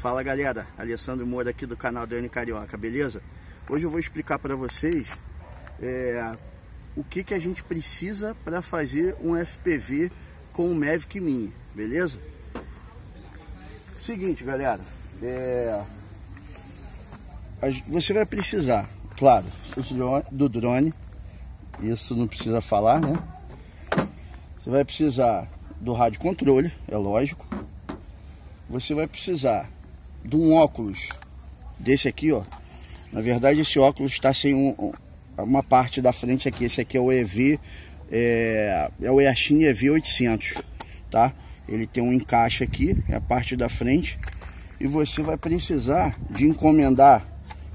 Fala galera, Alessandro Moura aqui do canal do N Carioca, beleza? Hoje eu vou explicar para vocês é, o que, que a gente precisa para fazer um FPV com o Mavic Mini, beleza? Seguinte galera, é, você vai precisar, claro, do drone, isso não precisa falar, né? Você vai precisar do rádio controle, é lógico. Você vai precisar de um óculos desse aqui, ó. Na verdade, esse óculos está sem um, uma parte da frente aqui. Esse aqui é o EV, é, é o Yashin EV 800, tá? Ele tem um encaixe aqui, é a parte da frente. E você vai precisar de encomendar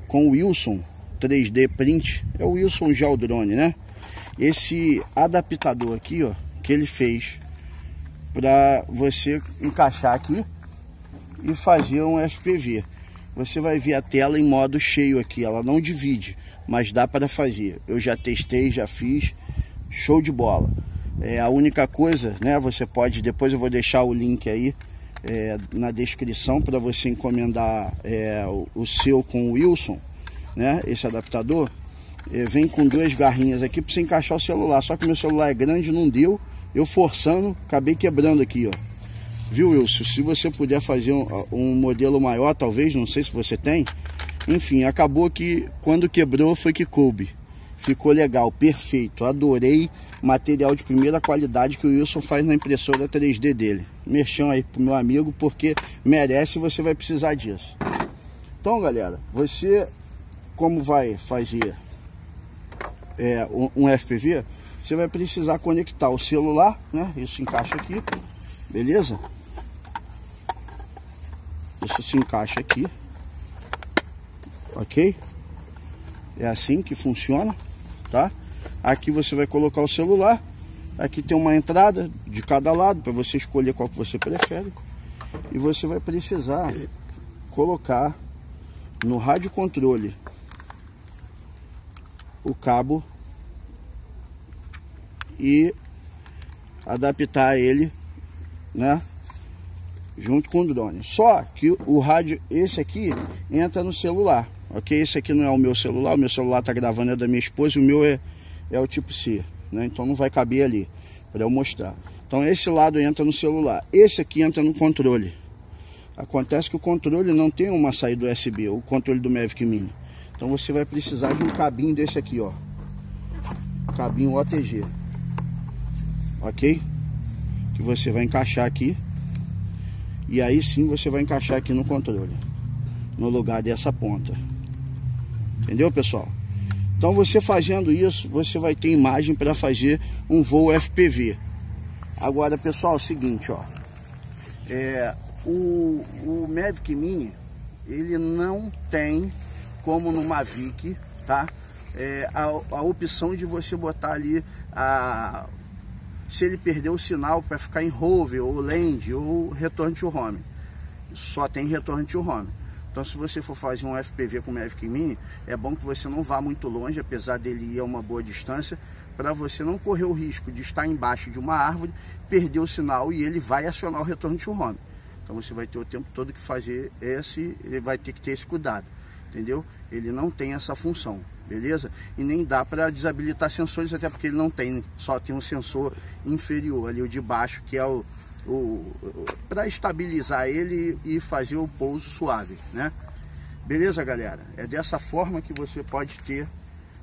com o Wilson 3D Print. É o Wilson drone né? Esse adaptador aqui, ó, que ele fez para você encaixar aqui e fazer um SPV. Você vai ver a tela em modo cheio aqui, ela não divide, mas dá para fazer. Eu já testei, já fiz, show de bola. É a única coisa, né? Você pode, depois eu vou deixar o link aí é, na descrição para você encomendar é, o, o, seu com o Wilson, né? Esse adaptador é, vem com duas garrinhas aqui para você encaixar o celular. Só que meu celular é grande, não deu. Eu forçando, acabei quebrando aqui, ó. Viu, Wilson? Se você puder fazer um, ah, um modelo maior, talvez, não sei se você tem. Enfim, acabou que quando quebrou foi que coube. Ficou legal, perfeito. Adorei material de primeira qualidade que o Wilson faz na impressora 3D dele. Mexam aí pro meu amigo, porque merece e você vai precisar disso. Então, galera, você como vai fazer é, um FPV, você vai precisar conectar o celular, né? Isso encaixa aqui, beleza? Isso se encaixa aqui. Ok? É assim que funciona, tá? Aqui você vai colocar o celular. Aqui tem uma entrada de cada lado para você escolher qual que você prefere. E você vai precisar colocar no rádio controle o cabo e adaptar ele, né? junto com o drone. Só que o rádio, esse aqui, entra no celular, ok? Esse aqui não é o meu celular, o meu celular tá gravando, é da minha esposa, o meu é, é o tipo C, né? Então não vai caber ali, para eu mostrar. Então esse lado entra no celular, esse aqui entra no controle. Acontece que o controle não tem uma saída USB, o controle do Mavic Mini. Então você vai precisar de um cabinho desse aqui, ó. Cabinho OTG. Ok? Que você vai encaixar aqui e aí sim você vai encaixar aqui no controle. No lugar dessa ponta. Entendeu, pessoal? Então você fazendo isso, você vai ter imagem para fazer um voo FPV. Agora, pessoal, é o seguinte, ó. É, o, o Mavic Mini, ele não tem, como no Mavic, tá? É, a, a opção de você botar ali a, se ele perder o sinal para ficar em hover ou land ou retorno to home. Só tem retorno to home. Então se você for fazer um FPV com Mavic Mini, é bom que você não vá muito longe, apesar dele ir a uma boa distância, para você não correr o risco de estar embaixo de uma árvore, perder o sinal e ele vai acionar o retorno to home. Então você vai ter o tempo todo que fazer esse, ele vai ter que ter esse cuidado, entendeu? Ele não tem essa função beleza? E nem dá para desabilitar sensores, até porque ele não tem, só tem um sensor inferior ali, o de baixo, que é o, o, para estabilizar ele e fazer o pouso suave, né? Beleza, galera? É dessa forma que você pode ter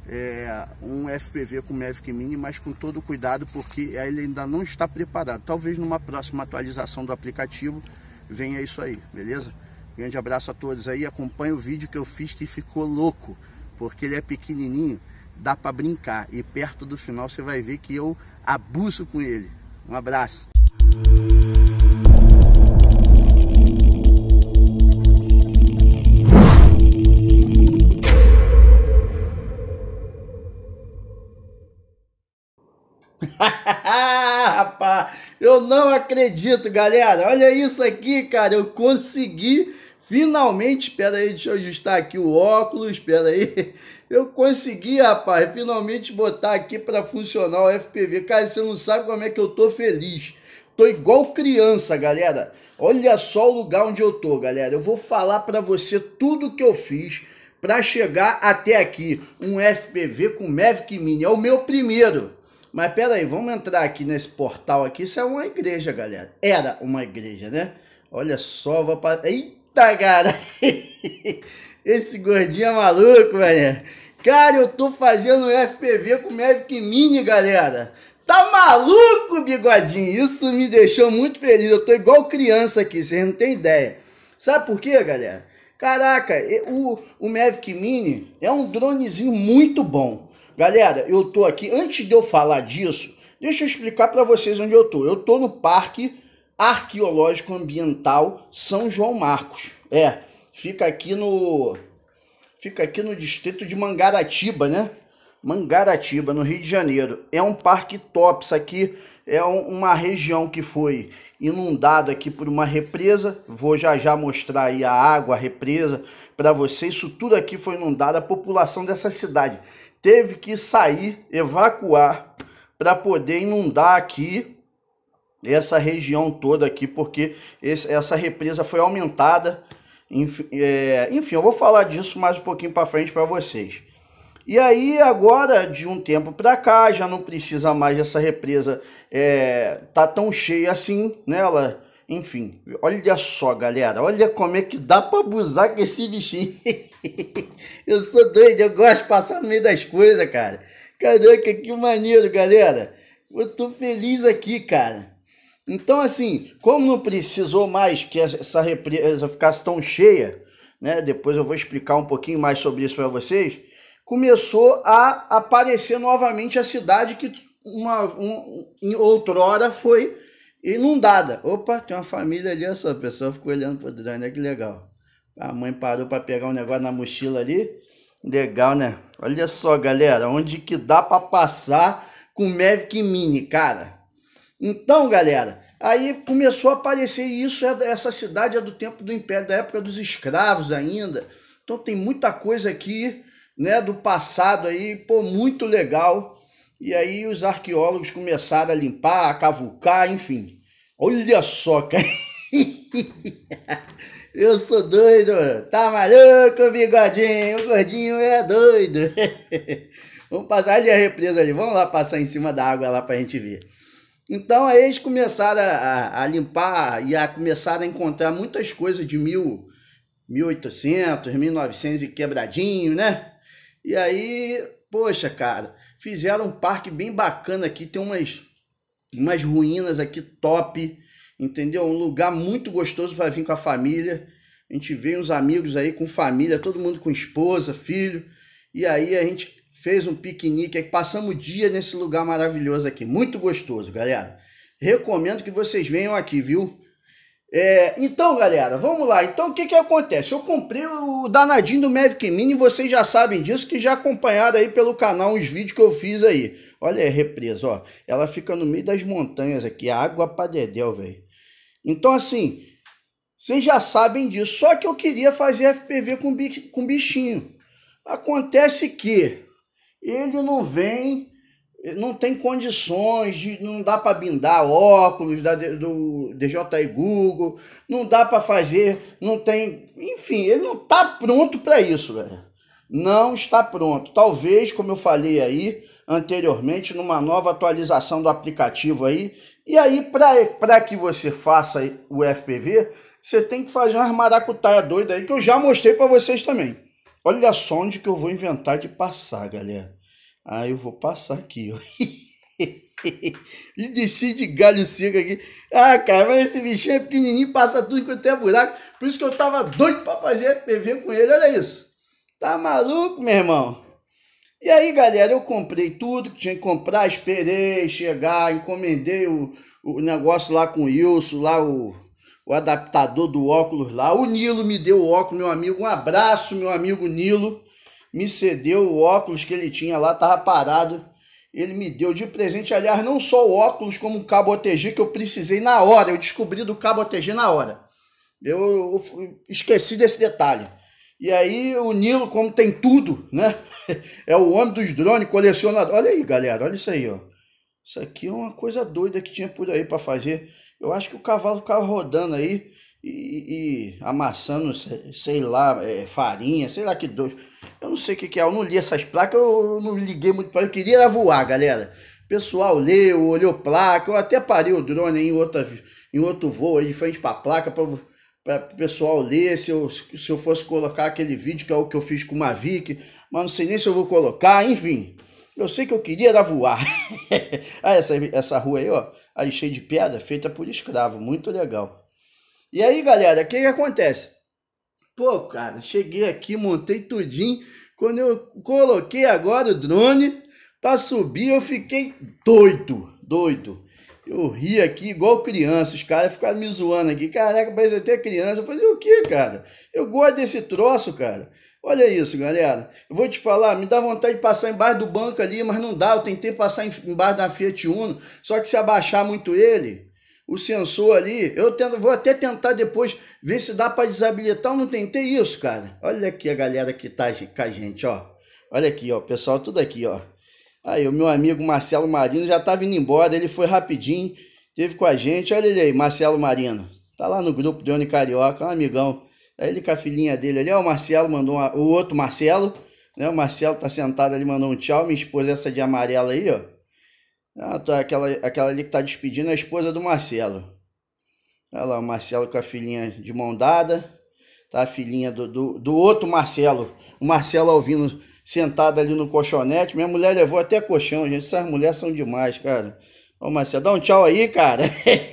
é, um FPV com Mavic Mini, mas com todo cuidado, porque ele ainda não está preparado. Talvez numa próxima atualização do aplicativo venha isso aí, beleza? Grande abraço a todos aí, acompanha o vídeo que eu fiz que ficou louco porque ele é pequenininho, dá para brincar. E perto do final você vai ver que eu abuso com ele. Um abraço. Rapaz, eu não acredito, galera. Olha isso aqui, cara. Eu consegui Finalmente, espera aí, deixa eu ajustar aqui o óculos, espera aí. Eu consegui, rapaz, finalmente botar aqui para funcionar o FPV. Cara, você não sabe como é que eu tô feliz. Tô igual criança, galera. Olha só o lugar onde eu tô, galera. Eu vou falar para você tudo que eu fiz para chegar até aqui. Um FPV com Mavic Mini, é o meu primeiro. Mas pera aí, vamos entrar aqui nesse portal aqui. Isso é uma igreja, galera. Era uma igreja, né? Olha só, vou para... Eita! Puta, cara. Esse gordinho é maluco, velho. Cara, eu tô fazendo FPV com Mavic Mini, galera. Tá maluco, bigodinho? Isso me deixou muito feliz. Eu tô igual criança aqui, vocês não tem ideia. Sabe por quê, galera? Caraca, o, o Mavic Mini é um dronezinho muito bom. Galera, eu tô aqui. Antes de eu falar disso, deixa eu explicar para vocês onde eu tô. Eu tô no Parque Arqueológico Ambiental São João Marcos. É, fica aqui no fica aqui no distrito de Mangaratiba, né? Mangaratiba, no Rio de Janeiro. É um parque top, isso aqui é um, uma região que foi inundada aqui por uma represa. Vou já já mostrar aí a água, a represa para você. Isso tudo aqui foi inundado, a população dessa cidade teve que sair, evacuar para poder inundar aqui essa região toda aqui, porque esse, essa represa foi aumentada. Enfim, é, enfim, eu vou falar disso mais um pouquinho para frente para vocês. E aí agora, de um tempo para cá, já não precisa mais essa represa é, tá tão cheia assim, né? Ela, enfim, olha só, galera, olha como é que dá para abusar com esse bichinho. eu sou doido, eu gosto de passar no meio das coisas, cara. Caraca, que maneiro, galera. Eu tô feliz aqui, cara. Então, assim, como não precisou mais que essa represa ficasse tão cheia, né? Depois eu vou explicar um pouquinho mais sobre isso para vocês. Começou a aparecer novamente a cidade que uma, um, em outrora foi inundada. Opa, tem uma família ali, essa pessoa ficou olhando para o Drone, Que legal. A mãe parou para pegar um negócio na mochila ali. Legal, né? Olha só, galera, onde que dá para passar com Mavic Mini, cara. Então, galera, aí começou a aparecer isso, é essa cidade é do tempo do Império, da época dos escravos ainda. Então tem muita coisa aqui, né, do passado aí, pô, muito legal. E aí os arqueólogos começaram a limpar, a cavucar, enfim. Olha só, cara. Eu sou doido, tá maluco, bigodinho? O gordinho é doido. Vamos passar ali a represa ali, vamos lá passar em cima da água lá pra gente ver. Então aí eles começaram a, a, limpar e a começar a encontrar muitas coisas de mil, 1800, 1900 e quebradinho, né? E aí, poxa, cara, fizeram um parque bem bacana aqui, tem umas, umas ruínas aqui top, entendeu? Um lugar muito gostoso para vir com a família. A gente veio uns amigos aí com família, todo mundo com esposa, filho. E aí a gente fez um piquenique, passamos o dia nesse lugar maravilhoso aqui, muito gostoso, galera. Recomendo que vocês venham aqui, viu? É, então, galera, vamos lá. Então, o que que acontece? Eu comprei o danadinho do Mavic Mini, vocês já sabem disso, que já acompanharam aí pelo canal uns vídeos que eu fiz aí. Olha a represa, ó. Ela fica no meio das montanhas aqui, água pra dedéu, velho. Então, assim, vocês já sabem disso. Só que eu queria fazer FPV com, com bichinho. Acontece que ele não vem, não tem condições, de, não dá para bindar óculos da, do DJI Google, não dá para fazer, não tem. Enfim, ele não está pronto para isso, velho. Não está pronto. Talvez, como eu falei aí anteriormente, numa nova atualização do aplicativo aí. E aí, para que você faça o FPV, você tem que fazer umas maracutaia doida aí que eu já mostrei para vocês também. Olha só onde que eu vou inventar de passar, galera. Ah, eu vou passar aqui, ó. e desci de galho seco aqui. Ah, cara, mas esse bichinho é pequenininho, passa tudo enquanto é buraco. Por isso que eu tava doido pra fazer FPV com ele, olha isso. Tá maluco, meu irmão? E aí, galera, eu comprei tudo que tinha que comprar, esperei chegar, encomendei o, o negócio lá com o Wilson, lá o o adaptador do óculos lá. O Nilo me deu o óculos, meu amigo. Um abraço, meu amigo Nilo. Me cedeu o óculos que ele tinha lá, tava parado. Ele me deu de presente, aliás, não só o óculos, como o cabo OTG que eu precisei na hora. Eu descobri do cabo OTG na hora. Eu, eu, eu esqueci desse detalhe. E aí o Nilo, como tem tudo, né? É o homem dos drones, colecionador. Olha aí, galera, olha isso aí, ó. Isso aqui é uma coisa doida que tinha por aí para fazer. Eu acho que o cavalo ficava rodando aí e, e amassando, sei lá, é, farinha, sei lá que dois. Eu não sei o que, que é, eu não li essas placas, eu não liguei muito para Eu queria era voar, galera. O pessoal leu, olhou placa, eu até parei o drone em, outra, em outro voo aí de frente para a placa para o pessoal ler. Se eu, se eu fosse colocar aquele vídeo que é o que eu fiz com uma mavic mas não sei nem se eu vou colocar, enfim. Eu sei que eu queria era voar. ah, essa, essa rua aí, ó aí cheio de pedra, feita por escravo, muito legal. E aí, galera, o que, que acontece? Pô, cara, cheguei aqui, montei tudinho. Quando eu coloquei agora o drone para subir, eu fiquei doido, doido. Eu ri aqui igual criança, os caras ficaram me zoando aqui. Caraca, parece até criança. Eu falei, o que, cara? Eu gosto desse troço, cara. Olha isso, galera. Eu vou te falar, me dá vontade de passar embaixo do banco ali, mas não dá. Eu tentei passar embaixo da Fiat Uno, só que se abaixar muito ele, o sensor ali, eu tento, vou até tentar depois ver se dá para desabilitar. Eu não tentei isso, cara. Olha aqui a galera que tá com a gente, ó. Olha aqui, ó, pessoal tudo aqui, ó. Aí, o meu amigo Marcelo Marino já está vindo embora, ele foi rapidinho, teve com a gente. Olha ele aí, Marcelo Marino. Tá lá no grupo de Oni Carioca, um amigão. Aí ele com a filhinha dele ali, ó, o Marcelo mandou uma, o outro Marcelo, né? O Marcelo tá sentado ali, mandou um tchau. Minha esposa, essa de amarela aí, ó. Ah, tá, aquela, aquela ali que tá despedindo é a esposa do Marcelo. Olha lá, o Marcelo com a filhinha de mão dada. Tá a filhinha do, do, do outro Marcelo. O Marcelo ouvindo sentado ali no colchonete. Minha mulher levou até colchão, gente. Essas mulheres são demais, cara. Ô, Marcelo, dá um tchau aí, cara.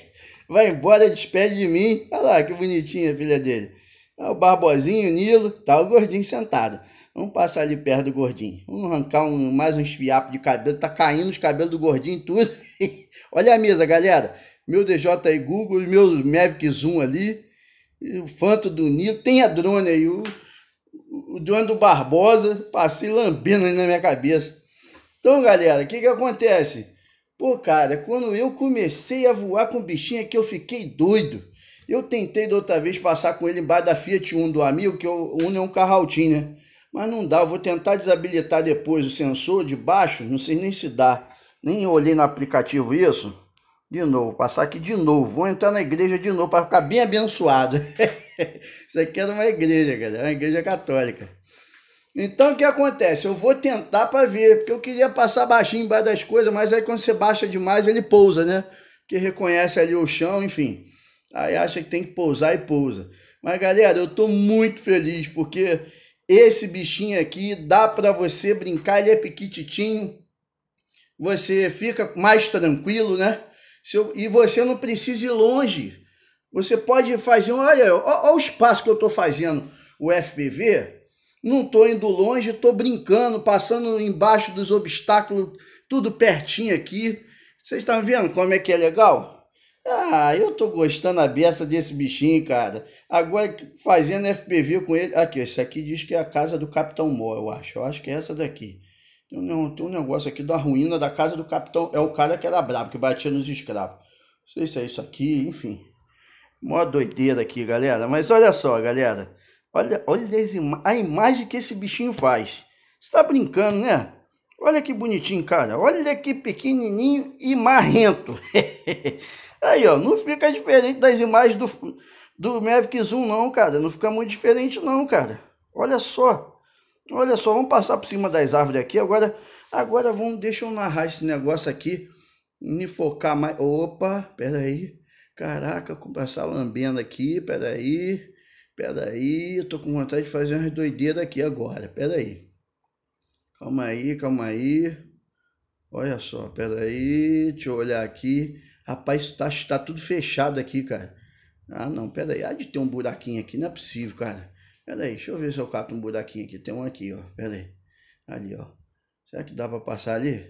Vai embora, despede de mim. Olha lá, que bonitinha a filha dele. É o Barbosinho, o Nilo, tá o gordinho sentado. Vamos passar ali perto do gordinho. Vamos arrancar um, mais uns fiapos de cabelo. Tá caindo os cabelos do gordinho tudo. Olha a mesa, galera. Meu DJ aí, Google, meu Mavic Zoom ali. O Fanto do Nilo. Tem a drone aí. O, o drone do Barbosa. Passei lambendo aí na minha cabeça. Então, galera, o que que acontece? Pô, cara, quando eu comecei a voar com bichinha que eu fiquei doido. Eu tentei da outra vez passar com ele embaixo da Fiat 1 do amigo, que o Uno é um carro altinho, né? Mas não dá, eu vou tentar desabilitar depois o sensor de baixo, não sei nem se dá. Nem olhei no aplicativo isso. De novo, passar aqui de novo. Vou entrar na igreja de novo para ficar bem abençoado. isso aqui é era uma igreja, galera, é uma igreja católica. Então o que acontece? Eu vou tentar para ver, porque eu queria passar baixinho embaixo das coisas, mas aí quando você baixa demais ele pousa, né? Que reconhece ali o chão, enfim. Aí acha que tem que pousar e pousa. Mas galera, eu tô muito feliz porque esse bichinho aqui dá para você brincar, ele é pequititinho. Você fica mais tranquilo, né? e você não precisa ir longe. Você pode fazer, olha, olha o espaço que eu tô fazendo o FPV, não estou indo longe, estou brincando, passando embaixo dos obstáculos, tudo pertinho aqui. Vocês estão vendo como é que é legal? Ah, eu tô gostando a beça desse bichinho, cara. Agora, fazendo FPV com ele. Aqui, esse aqui diz que é a casa do Capitão Mo, eu acho. Eu acho que é essa daqui. Tem um, tem um negócio aqui da ruína da casa do Capitão. É o cara que era brabo, que batia nos escravos. Não sei se é isso aqui, enfim. Mó doideira aqui, galera. Mas olha só, galera. Olha, olha a imagem que esse bichinho faz. Você tá brincando, né? Olha que bonitinho, cara. Olha que pequenininho e marrento. Aí, ó, não fica diferente das imagens do, do Mavic Zoom, não, cara. Não fica muito diferente, não, cara. Olha só. Olha só, vamos passar por cima das árvores aqui. Agora, agora vamos, deixa eu narrar esse negócio aqui. Me focar mais. Opa, pera aí. Caraca, com essa lambendo aqui, pera aí. Pera aí, eu tô com vontade de fazer umas doideiras aqui agora. Pera aí. Calma aí, calma aí. Olha só, pera aí. Deixa eu olhar aqui. Rapaz, tá, tá tudo fechado aqui, cara. Ah, não, pera aí. Há de ter um buraquinho aqui, não é possível, cara. Pera aí, deixa eu ver se eu capto um buraquinho aqui. Tem um aqui, ó. Pera aí. Ali, ó. Será que dá pra passar ali?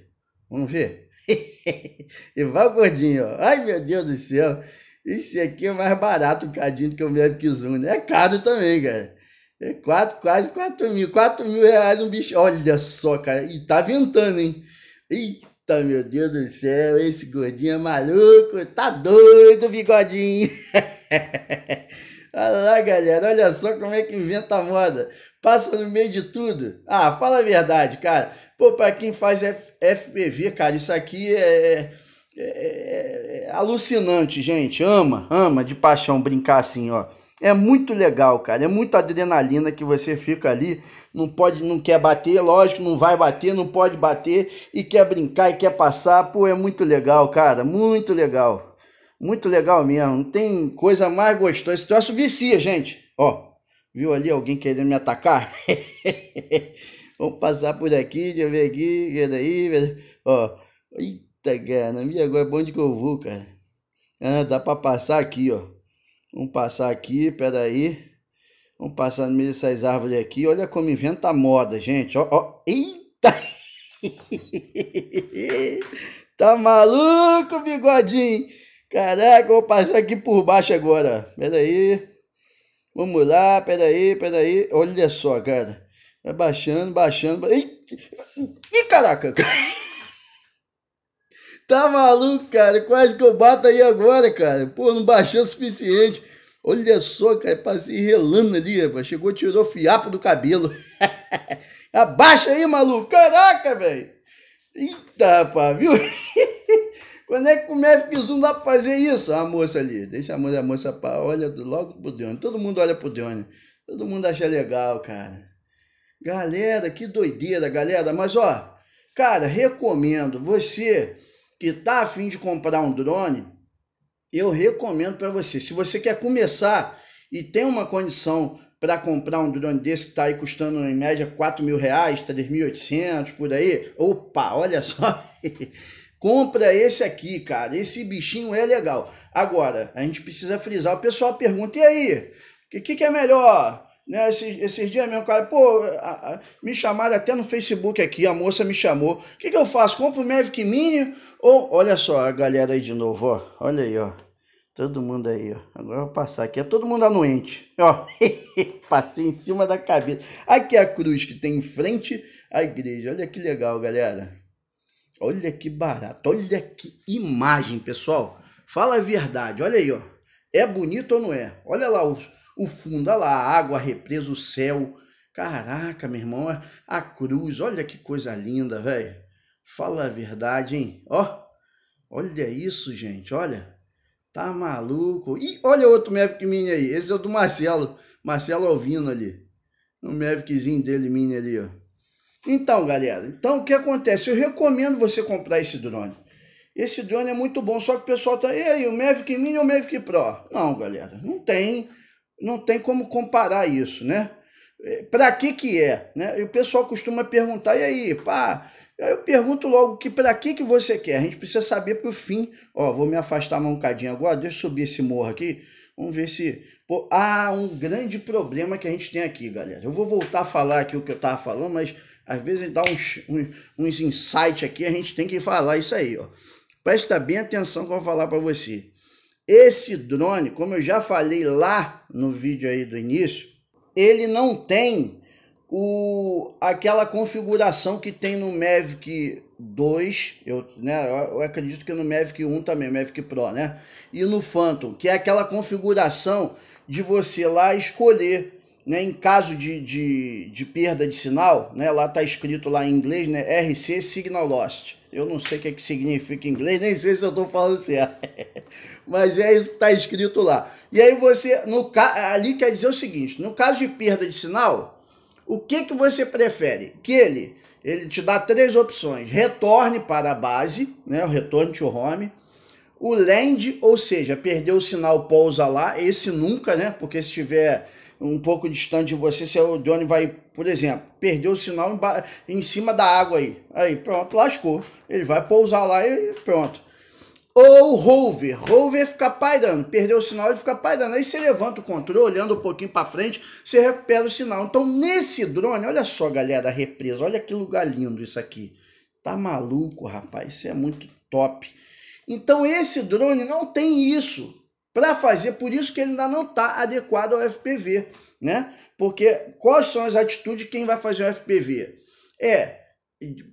Vamos ver? e vai o gordinho, ó. Ai, meu Deus do céu. Esse aqui é mais barato um cadinho do que o Mavic Zoom, né? É caro também, cara. É quatro, quase 4 mil. 4 mil reais um bicho. Olha só, cara. E tá ventando, hein? Eita. Puta, meu Deus do céu, esse gordinho é maluco, tá doido, bigodinho. olha lá, galera, olha só como é que inventa a moda. Passa no meio de tudo. Ah, fala a verdade, cara. Pô, pra quem faz FPV, cara, isso aqui é, é, é alucinante, gente. Ama, ama de paixão brincar assim, ó. É muito legal, cara. É muita adrenalina que você fica ali não pode, não quer bater, lógico, não vai bater, não pode bater e quer brincar e quer passar. Pô, é muito legal, cara, muito legal. Muito legal mesmo. Não tem coisa mais gostosa. Esse troço vicia, gente. Ó, viu ali alguém querendo me atacar? Vamos passar por aqui, deixa eu ver aqui, ver daí, ó. Eita, cara, minha agora é de que eu vou, cara? Ah, dá pra passar aqui, ó. Vamos passar aqui, peraí. Vamos passando meio dessas árvores aqui. Olha como inventa a moda, gente. Ó, ó. Eita! tá maluco, bigodinho? Caraca, vou passar aqui por baixo agora. Pera aí. Vamos lá, pera aí, pera aí. Olha só, cara. Vai baixando, baixando. Eita! Ih, caraca! Tá maluco, cara? Quase que eu bato aí agora, cara. Pô, não baixou o suficiente. Olha só, cara, passei relando ali, rapaz. Chegou, tirou fiapo do cabelo. Abaixa aí, maluco. Caraca, velho. Eita, rapaz, viu? Quando é que o médico Zoom dá pra fazer isso? A moça ali, deixa a moça, a moça pá, olha logo pro drone. Todo mundo olha pro drone. Todo mundo acha legal, cara. Galera, que doideira, galera. Mas, ó, cara, recomendo você que tá afim de comprar um drone, eu recomendo para você. Se você quer começar e tem uma condição para comprar um drone desse que está aí custando em média 4 mil reais, 3.800 tá, por aí, opa, olha só, compra esse aqui, cara, esse bichinho é legal. Agora, a gente precisa frisar, o pessoal pergunta, e aí, o que, que, que é melhor? Né, esses, esses dias mesmo, cara, pô, a, a, me chamaram até no Facebook aqui, a moça me chamou, o que, que eu faço, compro o Mavic Mini ou, olha só a galera aí de novo, ó. Olha aí, ó. Todo mundo aí, ó. Agora eu vou passar aqui. É todo mundo anuente. Ó. Passei em cima da cabeça. Aqui é a cruz que tem em frente à igreja. Olha que legal, galera. Olha que barato. Olha que imagem, pessoal. Fala a verdade. Olha aí, ó. É bonito ou não é? Olha lá o, o fundo. Olha lá a água, a represa, o céu. Caraca, meu irmão. A cruz. Olha que coisa linda, velho. Fala a verdade, hein? Ó, olha isso, gente, olha. Tá maluco? E olha outro Mavic Mini aí. Esse é o do Marcelo. Marcelo Alvino ali. O Maviczinho dele, Mini ali, ó. Então, galera, então o que acontece? Eu recomendo você comprar esse drone. Esse drone é muito bom, só que o pessoal tá... E aí, o Mavic Mini ou o Mavic Pro? Não, galera, não tem... Não tem como comparar isso, né? É, Para que que é? Né? E o pessoal costuma perguntar, e aí, pá... Aí eu pergunto logo que para que, que você quer? A gente precisa saber para o fim. Ó, vou me afastar mais um cadinho agora, deixa eu subir esse morro aqui. Vamos ver se. Pô, há um grande problema que a gente tem aqui, galera. Eu vou voltar a falar aqui o que eu estava falando, mas às vezes dá uns, uns, uns insights aqui, a gente tem que falar isso aí, ó. Presta bem atenção que eu vou falar para você. Esse drone, como eu já falei lá no vídeo aí do início, ele não tem o, aquela configuração que tem no Mavic 2, eu, né, eu acredito que no Mavic 1 também, Mavic Pro, né? E no Phantom, que é aquela configuração de você lá escolher, né, em caso de, de, de perda de sinal, né, lá tá escrito lá em inglês, né, RC Signal Lost. Eu não sei o que, é que significa em inglês, nem sei se eu tô falando certo, mas é isso que tá escrito lá. E aí você, no, ali quer dizer o seguinte, no caso de perda de sinal, o que, que você prefere? Que ele, ele te dá três opções: retorne para a base, né, o retorno to home, o land, ou seja, perdeu o sinal pousa lá, esse nunca, né? Porque se estiver um pouco distante de você, se o drone vai, por exemplo, perdeu o sinal em, em cima da água aí. Aí, pronto, lascou. Ele vai pousar lá e pronto ou rover. Rover fica pairando, perdeu o sinal e fica pairando. Aí você levanta o controle, olhando um pouquinho para frente, você recupera o sinal. Então nesse drone, olha só galera, a represa, olha que lugar lindo isso aqui. Tá maluco, rapaz, isso é muito top. Então esse drone não tem isso para fazer, por isso que ele ainda não está adequado ao FPV, né? Porque quais são as atitudes de quem vai fazer o FPV? É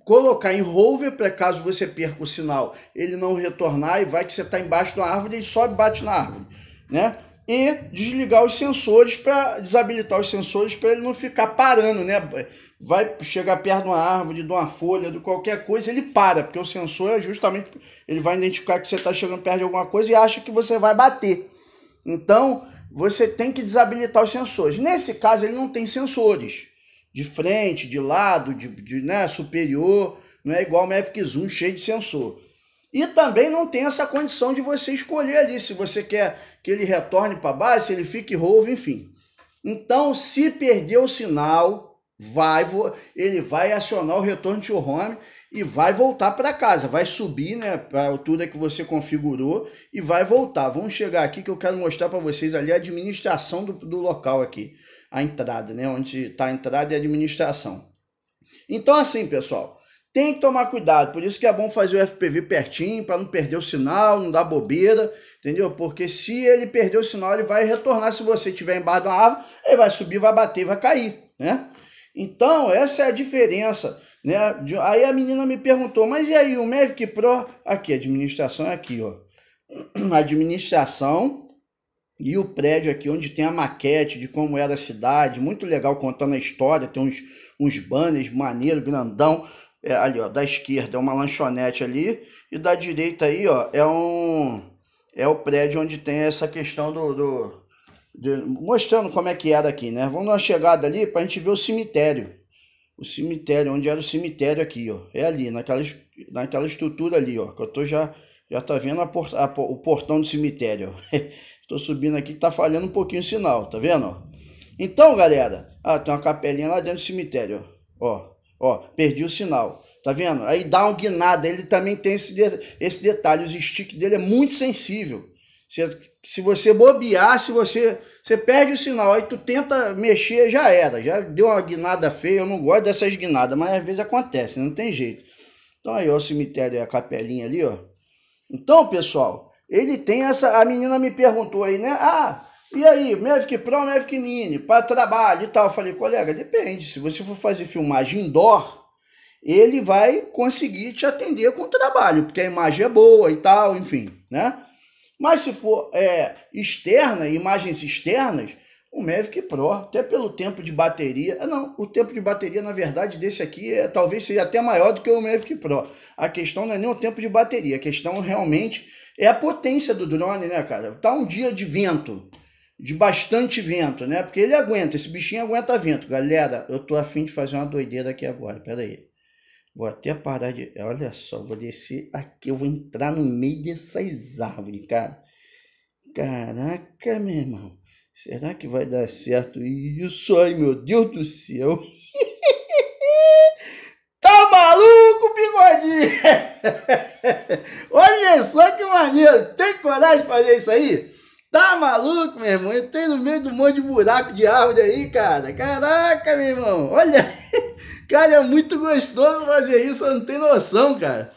colocar em rover para caso você perca o sinal, ele não retornar e vai que você está embaixo da árvore, ele sobe e bate na árvore, né? E desligar os sensores para desabilitar os sensores para ele não ficar parando, né? Vai chegar perto de uma árvore, de uma folha, de qualquer coisa, ele para, porque o sensor é justamente ele vai identificar que você está chegando perto de alguma coisa e acha que você vai bater. Então você tem que desabilitar os sensores. Nesse caso, ele não tem sensores de frente, de lado, de, de né, superior, não é igual o Mavic Zoom cheio de sensor. E também não tem essa condição de você escolher ali se você quer que ele retorne para base, se ele fique rovo, enfim. Então, se perder o sinal, vai ele vai acionar o retorno to home e vai voltar para casa, vai subir, né, para a altura que você configurou e vai voltar. Vamos chegar aqui que eu quero mostrar para vocês ali a administração do, do local aqui a entrada, né? Onde está a entrada e a administração. Então, assim, pessoal, tem que tomar cuidado. Por isso que é bom fazer o FPV pertinho, para não perder o sinal, não dar bobeira, entendeu? Porque se ele perder o sinal, ele vai retornar. Se você estiver embaixo de uma árvore, ele vai subir, vai bater, vai cair, né? Então, essa é a diferença. Né? Aí a menina me perguntou, mas e aí o Mavic Pro? Aqui, administração é aqui, ó. Administração, e o prédio aqui, onde tem a maquete de como era a cidade, muito legal contando a história, tem uns, uns banners maneiro, grandão. É, ali, ó, da esquerda é uma lanchonete ali, e da direita aí, ó, é um. É o prédio onde tem essa questão do. do de, mostrando como é que era aqui, né? Vamos dar uma chegada ali pra gente ver o cemitério. O cemitério, onde era o cemitério aqui, ó. É ali, naquela, naquela estrutura ali, ó. Que eu tô já. Já tá vendo a port, a, o portão do cemitério. Estou subindo aqui que tá falhando um pouquinho o sinal, tá vendo? Então, galera, ah, tem uma capelinha lá dentro do cemitério, ó, ó, perdi o sinal. Tá vendo? Aí dá uma guinada. Ele também tem esse, de, esse detalhe. O stick dele é muito sensível. Se, se você bobear, se você, você perde o sinal, aí tu tenta mexer, já era. Já deu uma guinada feia. Eu não gosto dessas guinadas, mas às vezes acontece, não tem jeito. Então aí, ó, o cemitério e a capelinha ali, ó. Então, pessoal, ele tem essa. A menina me perguntou aí, né? Ah, e aí, Mavic Pro, Mavic Mini, para trabalho e tal. Eu falei, colega, depende. Se você for fazer filmagem indoor, ele vai conseguir te atender com trabalho, porque a imagem é boa e tal, enfim, né? Mas se for é, externa, imagens externas, o Mavic Pro, até pelo tempo de bateria, é, não, o tempo de bateria, na verdade, desse aqui é talvez seja até maior do que o Mavic Pro. A questão não é nem o tempo de bateria, a questão realmente é a potência do drone, né, cara? Tá um dia de vento, de bastante vento, né? Porque ele aguenta, esse bichinho aguenta vento. Galera, eu tô afim de fazer uma doideira aqui agora, pera aí. Vou até parar de... Olha só, vou descer aqui, eu vou entrar no meio dessas árvores, cara. Caraca, meu irmão. Será que vai dar certo isso? aí, meu Deus do céu. tá maluco, bigodinho? Olha só que maneiro! Tem coragem de fazer isso aí? Tá maluco, meu irmão? Eu tenho no meio do monte de buraco de árvore aí, cara. Caraca, meu irmão! Olha! Cara, é muito gostoso fazer isso, eu não tem noção, cara.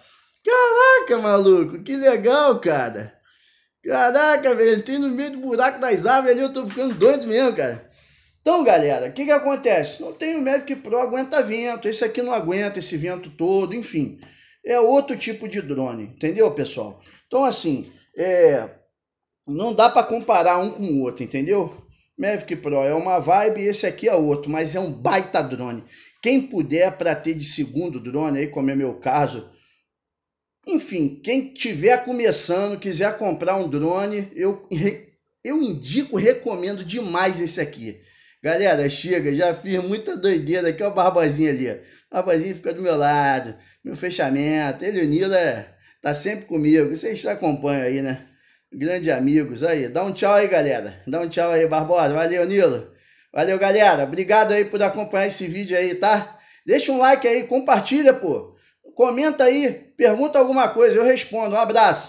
Caraca, maluco, que legal, cara. Caraca, velho, tem no meio do buraco das árvores ali, eu tô ficando doido mesmo, cara. Então, galera, o que que acontece? Não tem o Mavic Pro aguenta vento, esse aqui não aguenta, esse vento todo, enfim é outro tipo de drone, entendeu, pessoal? Então, assim, é, não dá para comparar um com o outro, entendeu? Mavic Pro é uma vibe, esse aqui é outro, mas é um baita drone. Quem puder para ter de segundo drone aí, como é meu caso, enfim, quem tiver começando, quiser comprar um drone, eu, eu indico, recomendo demais esse aqui. Galera, chega, já fiz muita doideira aqui, ó, o Barbazinho ali. Ó. fica do meu lado meu fechamento. Eleonila é, tá sempre comigo, vocês acompanham aí, né? Grande amigos aí. Dá um tchau aí, galera. Dá um tchau aí, Barbosa. Valeu, Nilo. Valeu, galera. Obrigado aí por acompanhar esse vídeo aí, tá? Deixa um like aí, compartilha, pô. Comenta aí, pergunta alguma coisa, eu respondo. Um abraço.